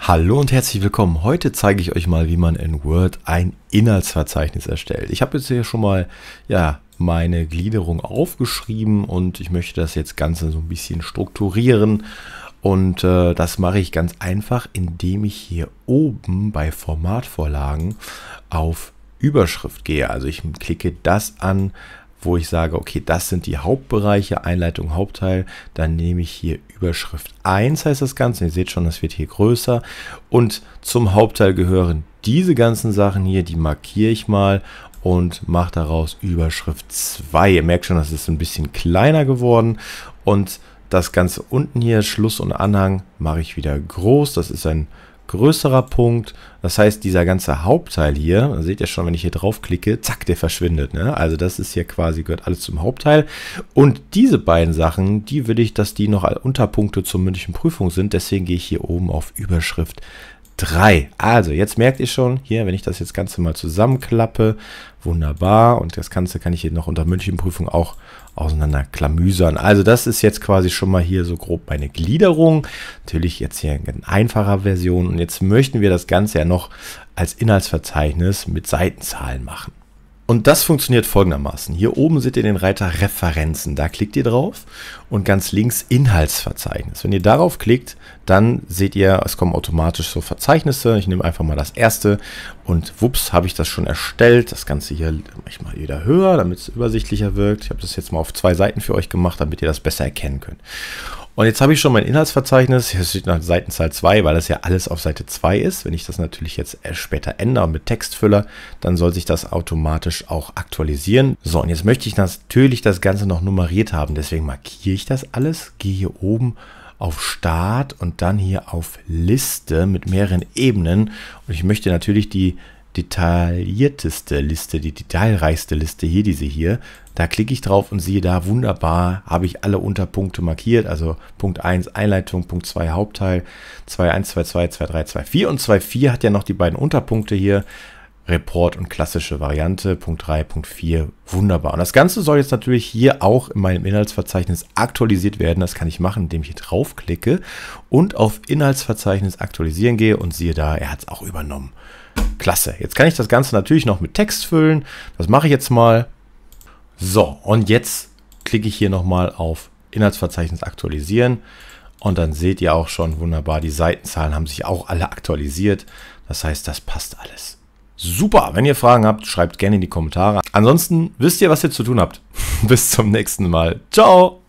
Hallo und herzlich willkommen. Heute zeige ich euch mal, wie man in Word ein Inhaltsverzeichnis erstellt. Ich habe jetzt hier schon mal ja, meine Gliederung aufgeschrieben und ich möchte das jetzt Ganze so ein bisschen strukturieren. Und äh, das mache ich ganz einfach, indem ich hier oben bei Formatvorlagen auf Überschrift gehe. Also ich klicke das an, wo ich sage, okay, das sind die Hauptbereiche, Einleitung, Hauptteil. Dann nehme ich hier Überschrift 1 heißt das Ganze. Ihr seht schon, das wird hier größer. Und zum Hauptteil gehören diese ganzen Sachen hier, die markiere ich mal und mache daraus Überschrift 2. Ihr merkt schon, das ist ein bisschen kleiner geworden und das Ganze unten hier, Schluss und Anhang, mache ich wieder groß. Das ist ein größerer Punkt. Das heißt, dieser ganze Hauptteil hier, seht ihr schon, wenn ich hier draufklicke, zack, der verschwindet. Ne? Also das ist hier quasi, gehört alles zum Hauptteil. Und diese beiden Sachen, die will ich, dass die noch Unterpunkte zur mündlichen Prüfung sind. Deswegen gehe ich hier oben auf Überschrift 3. Also, jetzt merkt ihr schon, hier, wenn ich das jetzt Ganze mal zusammenklappe, wunderbar. Und das Ganze kann ich hier noch unter mündlichen Prüfung auch auseinanderklamüsern. Also das ist jetzt quasi schon mal hier so grob meine Gliederung. Natürlich jetzt hier in einfacher Version. Und jetzt möchten wir das Ganze ja noch als Inhaltsverzeichnis mit Seitenzahlen machen. Und das funktioniert folgendermaßen. Hier oben seht ihr den Reiter Referenzen. Da klickt ihr drauf und ganz links Inhaltsverzeichnis. Wenn ihr darauf klickt, dann seht ihr, es kommen automatisch so Verzeichnisse. Ich nehme einfach mal das erste und wups, habe ich das schon erstellt. Das Ganze hier mache ich mal wieder höher, damit es übersichtlicher wirkt. Ich habe das jetzt mal auf zwei Seiten für euch gemacht, damit ihr das besser erkennen könnt. Und jetzt habe ich schon mein Inhaltsverzeichnis. Hier steht nach Seitenzahl 2, weil das ja alles auf Seite 2 ist. Wenn ich das natürlich jetzt später ändere und mit Text Textfüller, dann soll sich das automatisch auch aktualisieren. So, und jetzt möchte ich natürlich das Ganze noch nummeriert haben. Deswegen markiere ich das alles, gehe hier oben auf Start und dann hier auf Liste mit mehreren Ebenen. Und ich möchte natürlich die detaillierteste Liste, die detailreichste Liste hier, diese hier. Da klicke ich drauf und sehe da, wunderbar, habe ich alle Unterpunkte markiert. Also Punkt 1 Einleitung, Punkt 2 Hauptteil, 2 1, 2 2, 2 3, 2 4 und 2 4 hat ja noch die beiden Unterpunkte hier. Report und klassische Variante, Punkt 3, Punkt 4, wunderbar. Und das Ganze soll jetzt natürlich hier auch in meinem Inhaltsverzeichnis aktualisiert werden. Das kann ich machen, indem ich hier draufklicke und auf Inhaltsverzeichnis aktualisieren gehe und siehe da, er hat es auch übernommen. Klasse. Jetzt kann ich das Ganze natürlich noch mit Text füllen. Das mache ich jetzt mal. So, und jetzt klicke ich hier nochmal auf Inhaltsverzeichnis aktualisieren. Und dann seht ihr auch schon wunderbar, die Seitenzahlen haben sich auch alle aktualisiert. Das heißt, das passt alles. Super, wenn ihr Fragen habt, schreibt gerne in die Kommentare. Ansonsten wisst ihr, was ihr zu tun habt. Bis zum nächsten Mal. Ciao!